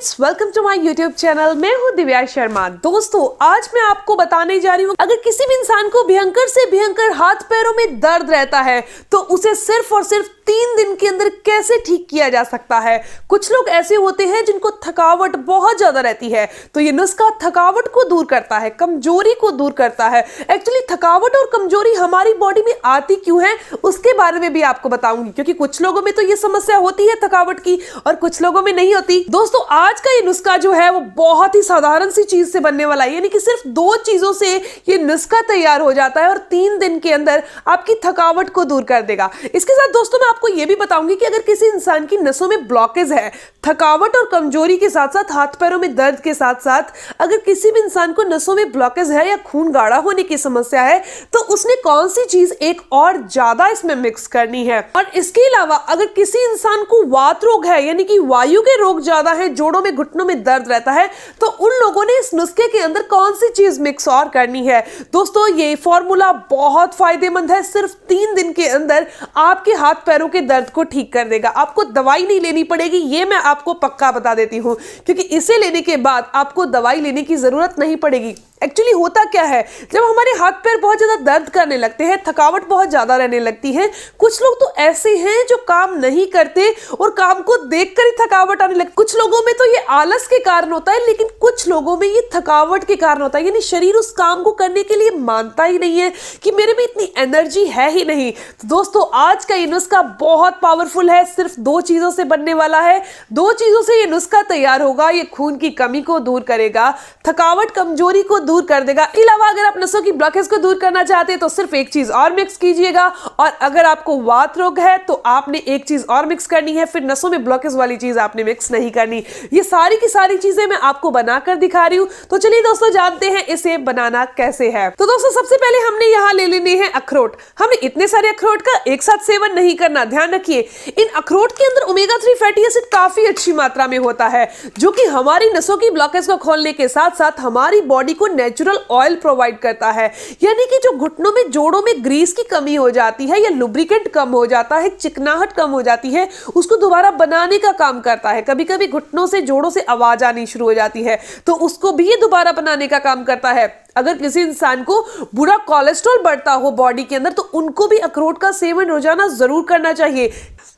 friends welcome to my YouTube channel मैं हूं दिव्या शर्मा दोस्तों आज मैं आपको बताने जा रही हूं अगर किसी भी इंसान को भयंकर से भयंकर हाथ पैरों में दर्द रहता है तो उसे सिर्फ और सिर्फ तीन दिन के अंदर कैसे ठीक किया जा सकता है कुछ लोग ऐसे होते हैं जिनको थकावट बहुत ज़्यादा रहती है तो ये नुस्खा थकावट को दूर करता है कमजोरी को दूर करता है एक्चुअली थकावट और कमजोरी हमारी बॉडी में आती क्यों है उसके बारे में भी आपको बताऊंगी क्योंकि कुछ लोगों में तो ये समस्या होती है थकावट की और कुछ लोगों में नहीं होती दोस्तों आज का ये नुस्खा जो है वो बहुत ही साधारण सी चीज से बनने वाला है यानी कि सिर्फ दो चीजों से ये नुस्खा तैयार हो जाता है और तीन दिन के अंदर आपकी थकावट को दूर कर देगा इसके साथ दोस्तों मैं आपको यह भी बताऊंगी कि अगर किसी इंसान की नसों में ब्लॉकेज है थकावट और कमजोरी के साथ साथ हाथ पैरों में दर्द के साथ साथ अगर किसी भी इंसान को नसों में ब्लॉकेज है या खून गाढ़ा होने की समस्या है तो उसने कौन सी चीज एक और ज्यादा इसमें मिक्स करनी है और इसके अलावा अगर किसी इंसान को वात रोग है यानी कि वायु के रोग ज्यादा है जोड़ों में घुटनों में दर्द रहता है तो उन लोगों ने इस नुस्खे के अंदर कौन सी चीज मिक्स और करनी है दोस्तों ये फॉर्मूला बहुत फायदेमंद है सिर्फ तीन दिन के अंदर आपके हाथ पैरों के दर्द को ठीक कर देगा आपको दवाई नहीं लेनी पड़ेगी ये मैं आपको पक्का बता देती हूँ क्योंकि इसे लेने के बाद आपको दवाई लेने की ज़रूरत नहीं पड़ेगी एक्चुअली होता क्या है जब हमारे हाथ पैर बहुत ज़्यादा दर्द करने लगते हैं थकावट बहुत ज़्यादा रहने लगती है कुछ लोग तो ऐसे हैं जो काम नहीं करते और काम को देख कर ही थकावट आने लगती कुछ लोगों में तो ये आलस के कारण होता है लेकिन कुछ लोगों में ये थकावट के कारण होता है यानी शरीर उस काम को करने के लिए मानता ही नहीं है कि मेरे में इतनी एनर्जी है ही नहीं तो दोस्तों आज का ये नुस्खा बहुत पावरफुल है सिर्फ दो चीज़ों से बनने वाला है दो चीज़ों से ये नुस्खा तैयार होगा ये खून की कमी को दूर करेगा थकावट कमजोरी को दूर कर देगा इसके अलावा अगर आप नसों की ब्लॉकेज को दूर करना चाहते हैं तो सिर्फ एक चीज और मिक्स कीजिएगा और अगर आपको वात रोग है तो आपने एक चीज़ और मिक्स करनी है फिर नसों में ब्लॉकेज वाली चीज़ आपने मिक्स नहीं करनी ये सारी की सारी चीज़ें मैं आपको बनाकर दिखा रही हूँ तो चलिए दोस्तों जानते हैं इसे बनाना कैसे है तो दोस्तों सबसे पहले हमने यहाँ ले लेने हैं अखरोट हमने इतने सारे अखरोट का एक साथ सेवन नहीं करना ध्यान रखिए इन अखरोट के अंदर ओमेगा थ्री फैटी एसिड काफ़ी अच्छी मात्रा में होता है जो कि हमारी नसों की ब्लॉकेज को खोलने के साथ साथ हमारी बॉडी को नेचुरल ऑयल प्रोवाइड करता है यानी कि जो घुटनों में जोड़ों में ग्रीस की कमी हो जाती है है या लुब्रिकेंट कम हो जाता है चिकनाहट कम हो जाती है उसको दोबारा बनाने का काम करता है कभी कभी घुटनों से जोड़ों से आवाज आनी शुरू हो जाती है तो उसको भी ये दोबारा बनाने का काम करता है अगर किसी इंसान को बुरा कोलेस्ट्रॉल बढ़ता हो बॉडी के अंदर तो उनको भी अखरोट का सेवन रोजाना जरूर करना चाहिए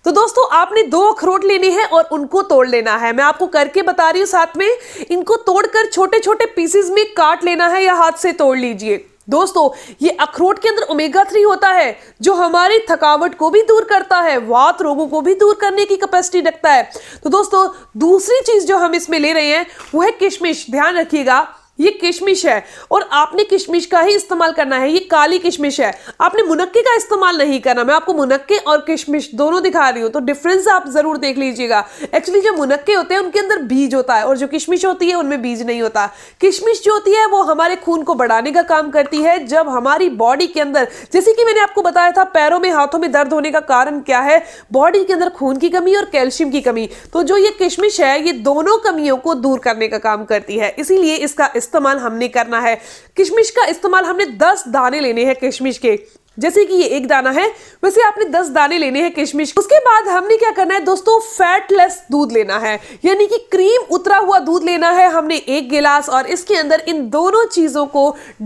तो दोस्तों आपने दो अखरोट लेने हैं और उनको तोड़ लेना है मैं आपको करके बता रही हूँ साथ में इनको तोड़कर छोटे छोटे पीसेस में काट लेना है या हाथ से तोड़ लीजिए दोस्तों ये अखरोट के अंदर ओमेगा थ्री होता है जो हमारी थकावट को भी दूर करता है वात रोगों को भी दूर करने की कैपेसिटी रखता है तो दोस्तों दूसरी चीज़ जो हम इसमें ले रहे हैं वो है किशमिश ध्यान रखिएगा ये किशमिश है और आपने किशमिश का ही इस्तेमाल करना है ये काली किशमिश है आपने मुनक्के का इस्तेमाल नहीं करना मैं आपको मुनक्के और किशमिश दोनों दिखा रही हूँ तो डिफरेंस आप ज़रूर देख लीजिएगा एक्चुअली जो मुनक्के होते हैं उनके अंदर बीज होता है और जो किशमिश होती है उनमें बीज नहीं होता किशमिश जो होती है वो हमारे खून को बढ़ाने का काम करती है जब हमारी बॉडी के अंदर जैसे कि मैंने आपको बताया था पैरों में हाथों में दर्द होने का कारण क्या है बॉडी के अंदर खून की कमी और कैल्शियम की कमी तो जो ये किशमिश है ये दोनों कमियों को दूर करने का काम करती है इसीलिए इसका इस्तेमाल हमने करना है किशमिश का इस्तेमाल हमने दस दाने लेने हैं किशमिश के जैसे कि ये एक दाना है वैसे आपने दस दाने लेने हैं किशमिश उसके बाद हमने क्या करना है दोस्तों फैटलेस दूध लेना है यानी कि क्रीम उतरा हुआ दूध लेना है हमने एक गिलास और इसके अंदर इन दोनों चीज़ों को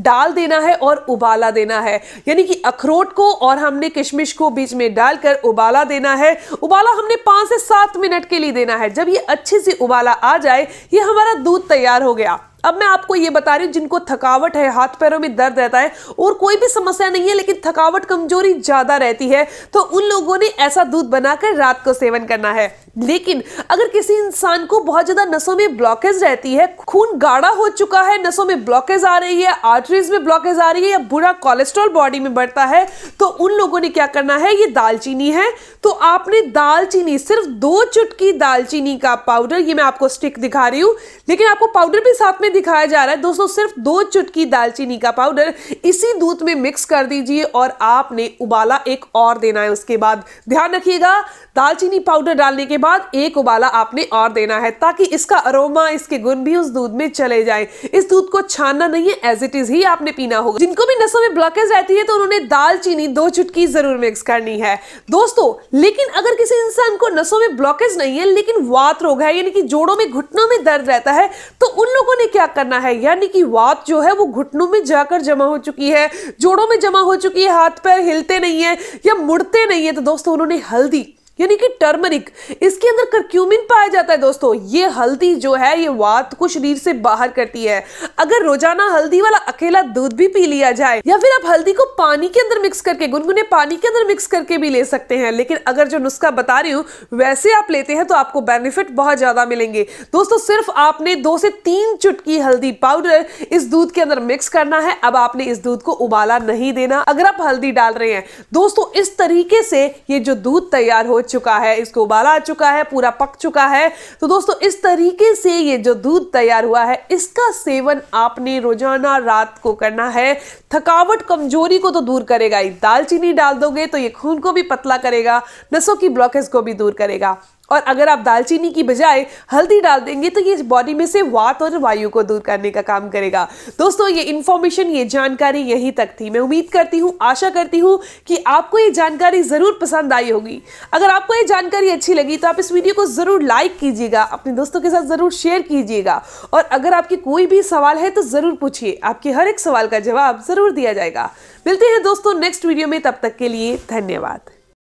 डाल देना है और उबाला देना है यानी कि अखरोट को और हमने किशमिश को बीच में डालकर उबाला देना है उबाला हमने पांच से सात मिनट के लिए देना है जब ये अच्छे से उबाला आ जाए ये हमारा दूध तैयार हो गया अब मैं आपको ये बता रही हूँ जिनको थकावट है हाथ पैरों में दर्द रहता है और कोई भी समस्या नहीं है लेकिन थकावट कमजोरी ज़्यादा रहती है तो उन लोगों ने ऐसा दूध बनाकर रात को सेवन करना है लेकिन अगर किसी इंसान को बहुत ज़्यादा नसों में ब्लॉकेज रहती है खून गाढ़ा हो चुका है नसों में ब्लॉकेज आ रही है आर्टरीज में ब्लॉकेज आ रही है या बुरा कोलेस्ट्रॉल बॉडी में बढ़ता है तो उन लोगों ने क्या करना है ये दालचीनी है तो आपने दालचीनी सिर्फ दो चुटकी दालचीनी का पाउडर ये मैं आपको स्टिक दिखा रही हूँ लेकिन आपको पाउडर भी साथ में दिखाया जा रहा है दोस्तों सिर्फ दो चुटकी दालचीनी का पाउडर इसी दूध में मिक्स कर दीजिए और आपने उबाला एक और देना है उसके बाद ध्यान रखिएगा दालचीनी पाउडर डालने के बाद एक उबाला आपने और देना है ताकि इसका अरोमा इसके गुण भी उस दूध में चले जाए इस दूध को छानना नहीं है एज इट इज ही आपने पीना होगा जिनको भी नसों में ब्लॉकेज रहती है तो उन्होंने दालचीनी दो चुटकी जरूर मिक्स करनी है दोस्तों लेकिन अगर किसी इंसान को नसों में ब्लॉकेज नहीं है लेकिन वात रोग है यानी कि जोड़ों में घुटनों में दर्द रहता है तो उन लोगों ने क्या क्या करना है यानी कि वात जो है वो घुटनों में जाकर जमा हो चुकी है जोड़ों में जमा हो चुकी है हाथ पैर हिलते नहीं है या मुड़ते नहीं है तो दोस्तों उन्होंने हल्दी यानी कि टर्मरिक इसके अंदर करक्यूमिन पाया जाता है दोस्तों ये हल्दी जो है ये वात को शरीर से बाहर करती है अगर रोजाना हल्दी वाला अकेला दूध भी पी लिया जाए या फिर आप हल्दी को पानी के अंदर मिक्स करके गुनगुने पानी के अंदर मिक्स करके भी ले सकते हैं लेकिन अगर जो नुस्खा बता रही हूँ वैसे आप लेते हैं तो आपको बेनिफिट बहुत ज्यादा मिलेंगे दोस्तों सिर्फ आपने दो से तीन चुटकी हल्दी पाउडर इस दूध के अंदर मिक्स करना है अब आपने इस दूध को उबाला नहीं देना अगर आप हल्दी डाल रहे हैं दोस्तों इस तरीके से ये जो दूध तैयार हो चुका है इसको उबाला चुका है पूरा पक चुका है तो दोस्तों इस तरीके से ये जो दूध तैयार हुआ है इसका सेवन आपने रोजाना रात को करना है थकावट कमजोरी को तो दूर करेगा ही दालचीनी डाल दोगे तो ये खून को भी पतला करेगा नसों की ब्लॉकेज को भी दूर करेगा और अगर आप दालचीनी की बजाय हल्दी डाल देंगे तो ये बॉडी में से वात और वायु को दूर करने का काम करेगा दोस्तों ये इन्फॉर्मेशन ये जानकारी यहीं तक थी मैं उम्मीद करती हूँ आशा करती हूँ कि आपको ये जानकारी ज़रूर पसंद आई होगी अगर आपको ये जानकारी अच्छी लगी तो आप इस वीडियो को ज़रूर लाइक कीजिएगा अपने दोस्तों के साथ ज़रूर शेयर कीजिएगा और अगर आपके कोई भी सवाल है तो ज़रूर पूछिए आपके हर एक सवाल का जवाब ज़रूर दिया जाएगा मिलते हैं दोस्तों नेक्स्ट वीडियो में तब तक के लिए धन्यवाद